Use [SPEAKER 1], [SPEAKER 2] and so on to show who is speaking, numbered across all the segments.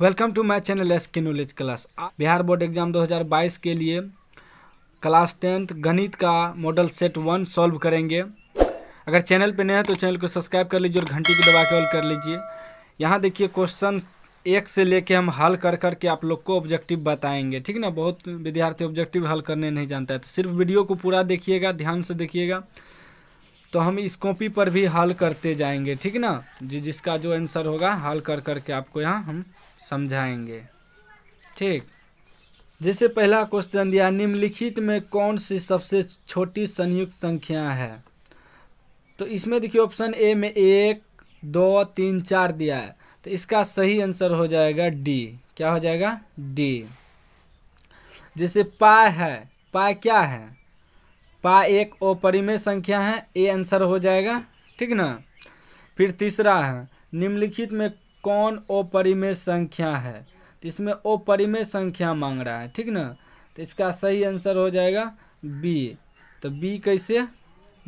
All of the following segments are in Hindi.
[SPEAKER 1] welcome to my channel S K knowledge class Bihar board exam 2022 के लिए क्लास टेंथ गणित का मॉडल सेट वन सॉल्व करेंगे अगर चैनल पे नए हैं तो चैनल को सब्सक्राइब कर लीजिए और घंटी की दबा के ऑल कर लीजिए यहाँ देखिए क्वेश्चन एक से लेके हम हल कर करके आप लोग को ऑब्जेक्टिव बताएंगे ठीक ना बहुत विद्यार्थी ऑब्जेक्टिव हल करने नहीं जानता है तो सिर्फ वीडियो को पूरा देखिएगा ध्यान से देखिएगा तो हम इस कॉपी पर भी हल करते जाएंगे ठीक ना जी जिसका जो आंसर होगा हल कर करके आपको यहाँ हम समझाएंगे ठीक जैसे पहला क्वेश्चन दिया निम्नलिखित में कौन सी सबसे छोटी संयुक्त संख्या है तो इसमें देखिए ऑप्शन ए में एक दो तीन चार दिया है तो इसका सही आंसर हो जाएगा डी क्या हो जाएगा डी जैसे पाए है पाए क्या है पा एक अपरिमेय संख्या है ए आंसर हो जाएगा ठीक ना फिर तीसरा है निम्नलिखित में कौन अपरिमेय संख्या है तो इसमें अपरिमेय संख्या मांग रहा है ठीक ना तो इसका सही आंसर हो जाएगा बी तो बी कैसे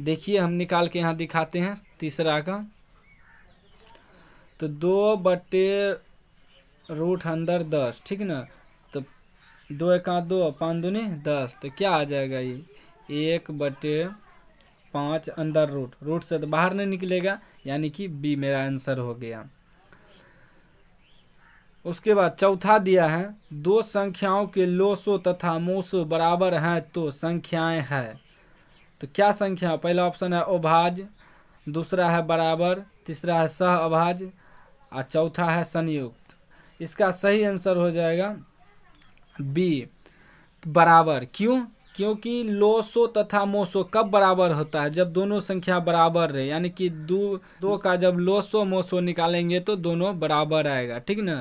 [SPEAKER 1] देखिए हम निकाल के यहाँ दिखाते हैं तीसरा का तो दो बटे रूट अंदर दस ठीक ना तो दो एक दो पाँच दूनी दस तो क्या आ जाएगा ये एक बटे पाँच अंदर रूट रूट से तो बाहर नहीं निकलेगा यानी कि बी मेरा आंसर हो गया उसके बाद चौथा दिया है दो संख्याओं के लोसो तथा मोसो बराबर हैं तो संख्याएं हैं तो क्या संख्या पहला ऑप्शन है अभाज दूसरा है बराबर तीसरा है सह अभाज और चौथा है संयुक्त इसका सही आंसर हो जाएगा बी बराबर क्यों क्योंकि लोसो तथा मोसो कब बराबर होता है जब दोनों संख्या बराबर रहे यानी कि दो दो का जब लोसो मोसो निकालेंगे तो दोनों बराबर आएगा ठीक ना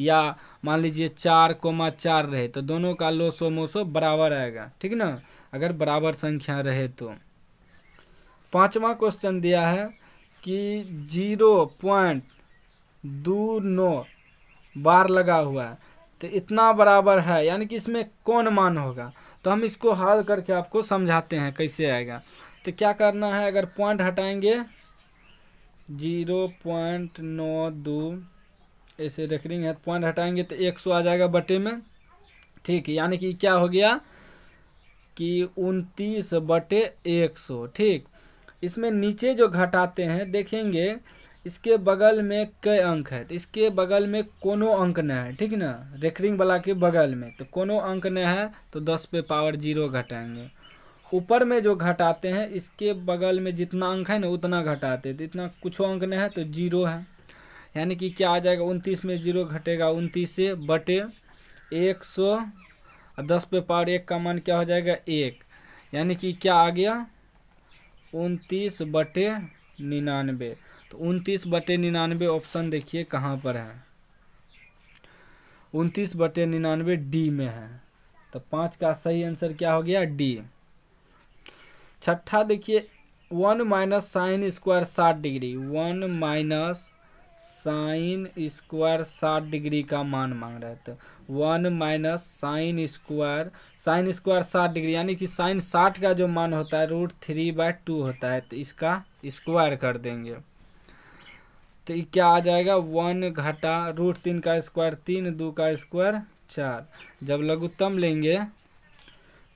[SPEAKER 1] या मान लीजिए चार कोमा चार रहे तो दोनों का लोसो मोसो बराबर आएगा ठीक ना अगर बराबर संख्या रहे तो पाँचवा क्वेश्चन दिया है कि जीरो पॉइंट दो नौ बार लगा हुआ है तो इतना बराबर है यानी कि इसमें कौन मान होगा तो हम इसको हल करके आपको समझाते हैं कैसे आएगा तो क्या करना है अगर पॉइंट हटाएंगे जीरो पॉइंट नौ दो ऐसे रेकरिंग है पॉइंट हटाएंगे तो एक सौ आ जाएगा बटे में ठीक है यानी कि क्या हो गया कि उनतीस बटे एक सौ ठीक इसमें नीचे जो घटाते हैं देखेंगे इसके बगल में कई अंक है तो इसके बगल में कोनो अंक न है ठीक ना रेकरिंग वाला के बगल में तो कोनो अंक न है तो दस पे पावर जीरो घटाएंगे ऊपर में जो घटाते हैं इसके बगल में जितना अंक है ना उतना घटाते तो इतना कुछ अंक न है तो जीरो है यानी कि क्या आ जाएगा उनतीस में जीरो घटेगा उनतीस से बटे एक सौ दस पे पावर एक का मान क्या हो जाएगा एक यानी कि क्या आ गया उनतीस बटे निन्यानवे तो उनतीस बटे निन्यानवे ऑप्शन देखिए कहाँ पर है उनतीस बटे निन्यानवे डी में है तो पाँच का सही आंसर क्या हो गया डी छठा देखिए वन माइनस साइन स्क्वायर साठ degree one minus sine square साठ डिग्री का मान मांग रहे थे तो one minus sine square sine square साठ डिग्री यानी कि साइन साठ का जो मान होता है रूट थ्री बाय टू होता है तो इसका स्क्वायर कर देंगे तो ये क्या आ जाएगा वन घटा रूट तीन का स्क्वायर तीन दो का स्क्वायर चार जब लघुत्तम लेंगे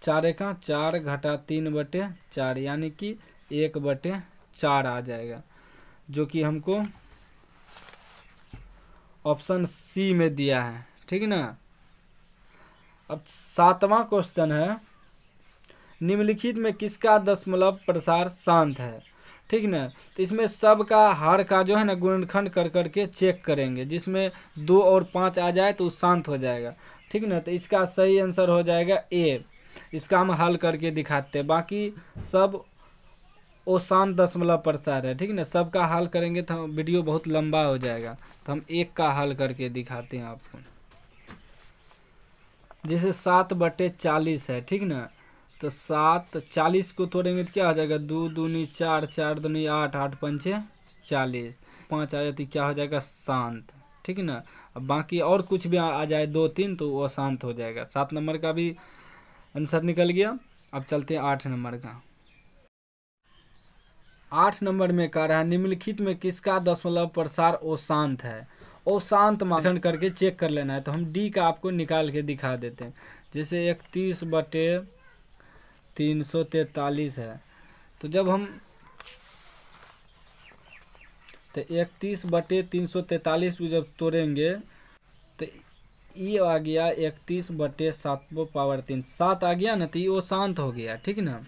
[SPEAKER 1] चार एक चार घटा तीन बटे चार यानी कि एक बटे चार आ जाएगा जो कि हमको ऑप्शन सी में दिया है ठीक ना अब सातवां क्वेश्चन है निम्नलिखित में किसका दशमलव प्रसार शांत है ठीक ना तो इसमें सब का हर का जो है ना गुणनखंड कर करके चेक करेंगे जिसमें दो और पाँच आ जाए तो शांत हो जाएगा ठीक ना तो इसका सही आंसर हो जाएगा ए इसका हम हल करके दिखाते हैं बाकी सब ओ शांत दशमलव प्रसार है ठीक ना सबका हल करेंगे तो वीडियो बहुत लंबा हो जाएगा तो हम एक का हल करके दिखाते हैं आपको जैसे सात बटे चालीस है ठीक ना तो सात तो चालीस को तोड़ेंगे तो क्या हो जाएगा दो दूनी चार चार दूनी आठ आठ पंचे चालीस पाँच आ जाती तो क्या हो जाएगा शांत ठीक है ना अब बाकी और कुछ भी आ जाए दो तीन तो वो शांत हो जाएगा सात नंबर का भी आंसर निकल गया अब चलते हैं आठ नंबर का आठ नंबर में कह रहा है निम्नलिखित में किसका दशमलव प्रसार ओ शांत है ओ शांत माखन करके चेक कर लेना है तो हम डी का आपको निकाल के दिखा देते हैं जैसे इकतीस बटे तीन सौ तैतालीस है तो जब हम तो इकतीस बटे तीन सौ तैतालीस को जब तोड़ेंगे तो ये आ गया इकतीस बटे सातवो पावर तीन सात आ गया ना तो ये वो शांत हो गया ठीक ना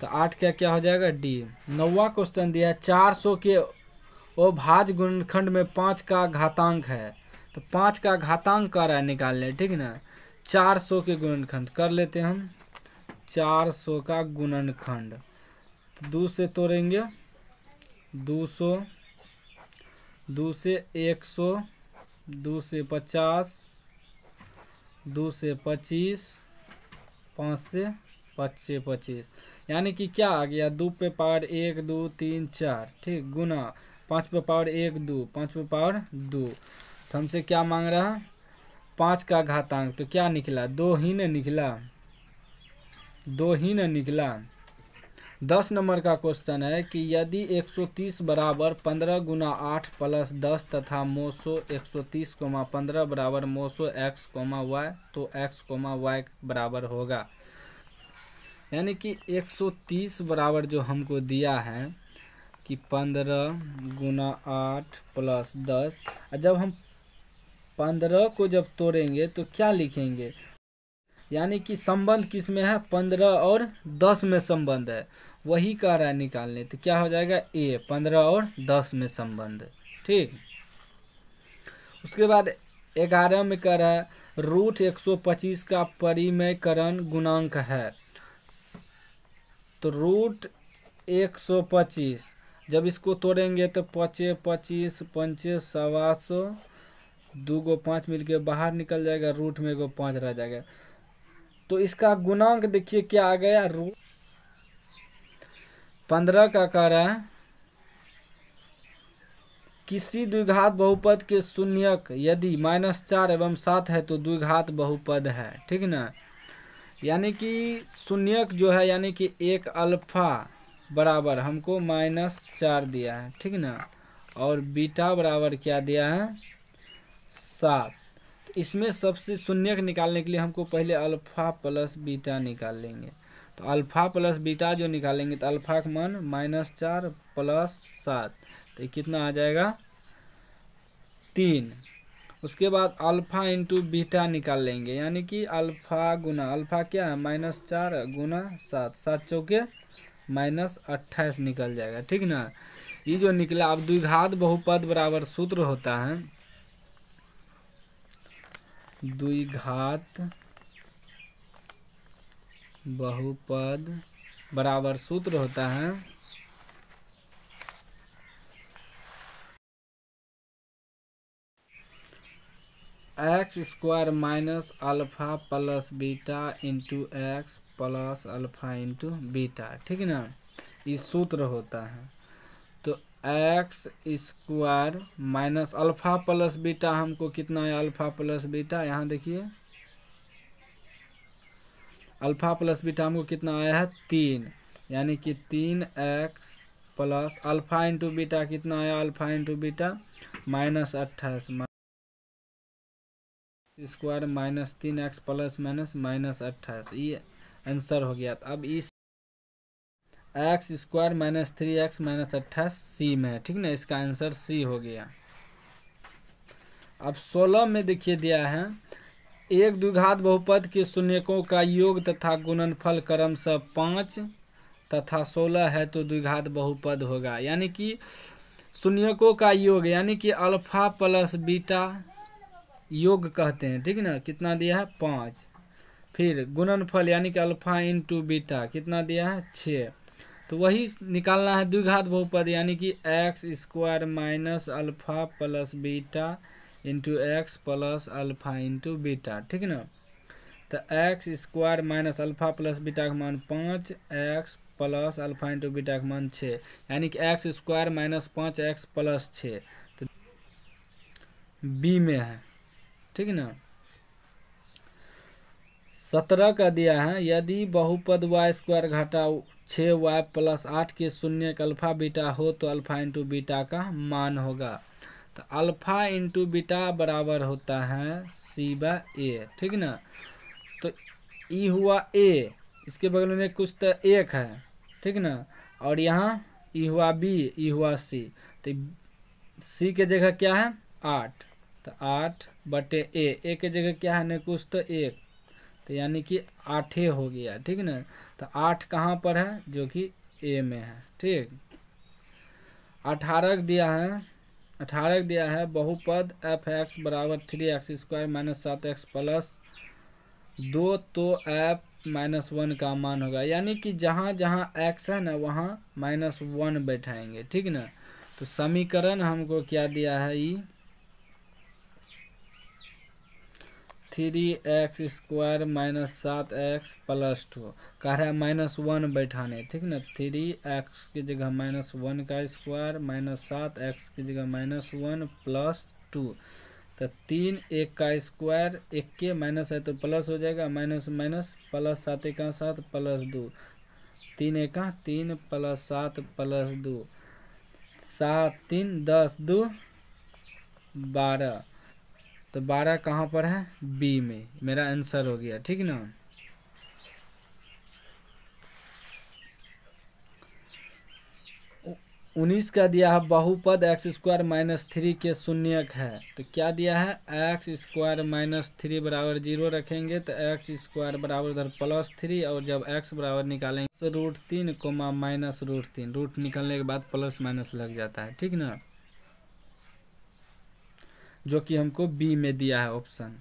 [SPEAKER 1] तो आठ क्या क्या हो जाएगा डी नौवा क्वेश्चन दिया है चार सौ के वो भाज गुणखंड में पाँच का घातांक है तो पाँच का घातांक कर रहा है निकालने ठीक ना चार सौ के गुणनखंड कर लेते हैं हम चार सौ का गुणनखंड तो दो से तोड़ेंगे दो सौ दो से एक सौ दो से पचास दो से पच्चीस पाँच से पच्चे पच्चीस यानी कि क्या आ गया दो पे पावर एक दो तीन चार ठीक गुना पाँच पे पावर एक दो पाँच पे पावर दो तो हमसे क्या मांग रहा है पाँच का घातांक तो क्या निकला दो ही निकला दो ही निकला दस नंबर का क्वेश्चन है कि यदि 130 बराबर पंद्रह गुना आठ प्लस दस तथा मोसो 130 कोमा पंद्रह बराबर मोसो एक्स कोमा वाई तो एक्स कोमा वाई बराबर होगा यानी कि 130 बराबर जो हमको दिया है कि पंद्रह गुना आठ प्लस दस जब हम पंद्रह को जब तोड़ेंगे तो क्या लिखेंगे यानी कि संबंध किस में है पंद्रह और दस में संबंध है वही कह रहा है निकालने तो क्या हो जाएगा ए पंद्रह और दस में संबंध ठीक उसके बाद ग्यारह में कह रहा है रूट एक सौ पच्चीस का परिमयकरण गुणांक है तो रूट एक सौ पच्चीस जब इसको तोड़ेंगे तो पचे पच्चीस पंचे सवा सौ दो गो पाँच मिल के बाहर निकल जाएगा रूट में गो पाँच रह जाएगा तो इसका गुणांक देखिए क्या आ गया रूट पंद्रह का कार है किसी द्विघात बहुपद के शून्यक यदि माइनस चार एवं सात है तो द्विघात बहुपद है ठीक ना यानी कि शून्यक जो है यानी कि एक अल्फा बराबर हमको माइनस चार दिया है ठीक ना और बीटा बराबर क्या दिया है सात तो इसमें सबसे शून्य निकालने के लिए हमको पहले अल्फ़ा प्लस बीटा निकाल लेंगे तो अल्फ़ा प्लस बीटा जो निकालेंगे तो अल्फ़ा का मान माइनस चार प्लस सात तो कितना आ जाएगा तीन उसके बाद अल्फ़ा इंटू बीटा निकाल लेंगे यानी कि अल्फ़ा गुना अल्फ़ा क्या है माइनस चार गुना सात सात चौके माइनस अट्ठाईस निकल जाएगा ठीक ना ये जो निकला अब द्विघात बहुपद बराबर सूत्र होता है द्विघात बहुपद बराबर सूत्र होता है x square minus alpha plus beta into x plus alpha into beta ठीक है ना ये सूत्र होता है x square minus alpha plus beta हमको कितना है अल्फ़ा प्लस बीटा यहाँ देखिए अल्फ़ा प्लस बीटा हमको कितना आया है तीन यानी कि तीन x plus alpha into beta कितना आया अल्फ़ा इंटू बीटा माइनस अट्ठाईस स्क्वायर माइनस तीन एक्स प्लस माइनस माइनस अट्ठाईस ये आंसर हो गया अब इस x square minus three x minus अट्ठाईस सी में है ठीक ना इसका आंसर सी हो गया अब सोलह में देखिए दिया है एक द्विघात बहुपद के शून्यकों का योग तथा गुणनफल क्रम से पाँच तथा सोलह है तो द्विघात बहुपद होगा यानी कि शून्यकों का योग यानी कि अल्फा प्लस बीटा योग कहते हैं ठीक ना कितना दिया है पाँच फिर गुणनफल यानी कि अल्फा इंटू बीटा कितना दिया है छः तो वही निकालना है द्विघात बहुपद यानी कि x square minus alpha plus beta into x plus alpha into beta ठीक ना तो x square minus alpha plus beta का मान पाँच x plus alpha into beta का मान छः यानी कि एक्स स्क्वायर माइनस पाँच एक्स प्लस छः तो बी में है ठीक ना सत्रह का दिया है यदि बहुपद वाई स्क्वायर घाटा छः वाई प्लस आठ के शून्य का अल्फा बीटा हो तो अल्फा इंटू बीटा का मान होगा तो अल्फा इंटू बीटा बराबर होता है सी बा ए ठीक ना तो ई e हुआ ए इसके बगल में कुछ तो एक है ठीक ना और यहाँ ई e हुआ बी ई e हुआ सी तो सी के जगह क्या है आठ तो आठ बटे ए ए के जगह क्या है न कुछ तो एक तो यानी कि आठे हो गया ठीक ना तो आठ कहाँ पर है जो कि ए में है ठीक अठारह दिया है अठारह दिया है बहुपद एफ एक्स बराबर थ्री एक्स स्क्वायर माइनस सात एक्स प्लस दो तो एफ माइनस वन का मान होगा यानी कि जहाँ जहाँ एक्स है ना वहाँ माइनस वन बैठाएंगे ठीक ना तो समीकरण हमको क्या दिया है ई थ्री एक्स स्क्वायर माइनस सात एक्स प्लस टू कह रहा है माइनस वन बैठाने ठीक ना थ्री एक्स की जगह माइनस वन का स्क्वायर माइनस सात एक्स की जगह माइनस वन प्लस टू तो तीन एक का स्क्वायर एक के माइनस है तो प्लस हो जाएगा माइनस माइनस प्लस सात एक सात प्लस दो तीन एक तीन प्लस सात प्लस दो सात तीन दस दो बारह तो बारह कहाँ पर है बी में मेरा आंसर हो गया ठीक ना उन्नीस का दिया है बहुपद एक्स स्क्वायर माइनस थ्री के शून्यक है तो क्या दिया है एक्स स्क्वायर माइनस थ्री बराबर जीरो रखेंगे तो एक्स स्क्वायर बराबर उधर प्लस थ्री और जब एक्स बराबर निकालेंगे तो रूट तीन कोमा माइनस रूट तीन रूट निकलने के बाद प्लस माइनस लग जाता है ठीक ना जो कि हमको बी में दिया है ऑप्शन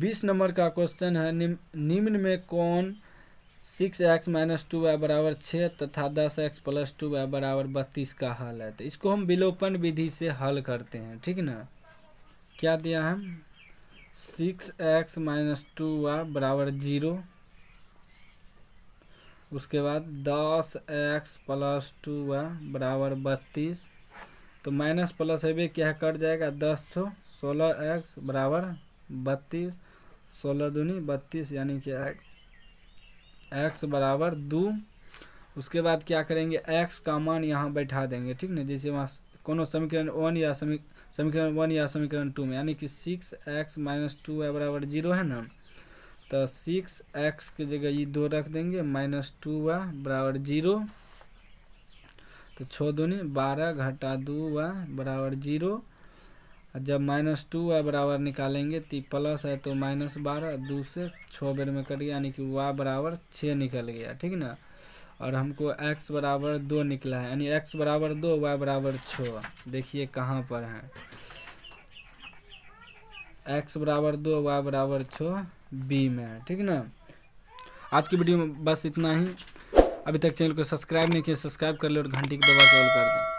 [SPEAKER 1] बीस नंबर का क्वेश्चन है निम्न निम्न में कौन six x minus two y बराबर छः तथा दस एक्स प्लस टू वाई बराबर बत्तीस का हल है तो इसको हम विलोपन विधि से हल करते हैं ठीक ना क्या दिया है six x minus two y बराबर जीरो उसके बाद दस एक्स प्लस टू वाई बराबर बत्तीस तो माइनस प्लस है भी क्या कट जाएगा दस छो सोलह एक्स बराबर बत्तीस सोलह दूनी बत्तीस यानी कि एक्स एक्स बराबर दो उसके बाद क्या करेंगे एक्स का मान यहाँ बैठा देंगे ठीक ना जैसे वहाँ कोनो समीकरण वन या समीकरण वन या समीकरण टू में यानी कि सिक्स एक्स माइनस टू है बराबर जीरो है ना तो सिक्स एक्स की जगह ये दो रख देंगे माइनस टू है बराबर जीरो तो छः दूनी बारह घटा दो हुआ बराबर जीरो जब माइनस टू हुआ बराबर निकालेंगे तो प्लस है तो माइनस बारह दो से छः बेर में कट गया यानी कि वाह बराबर छः निकल गया ठीक ना और हमको एक्स बराबर दो निकला है यानी एक्स बराबर दो वाई बराबर छः देखिए कहाँ पर है एक्स बराबर दो वाई बराबर छः बी में है ठीक ना आज की वीडियो में बस इतना ही अभी तक चैनल को सब्सक्राइब नहीं किया सब्सक्राइब कर ले और घंटी के दबा के ऑल कर दें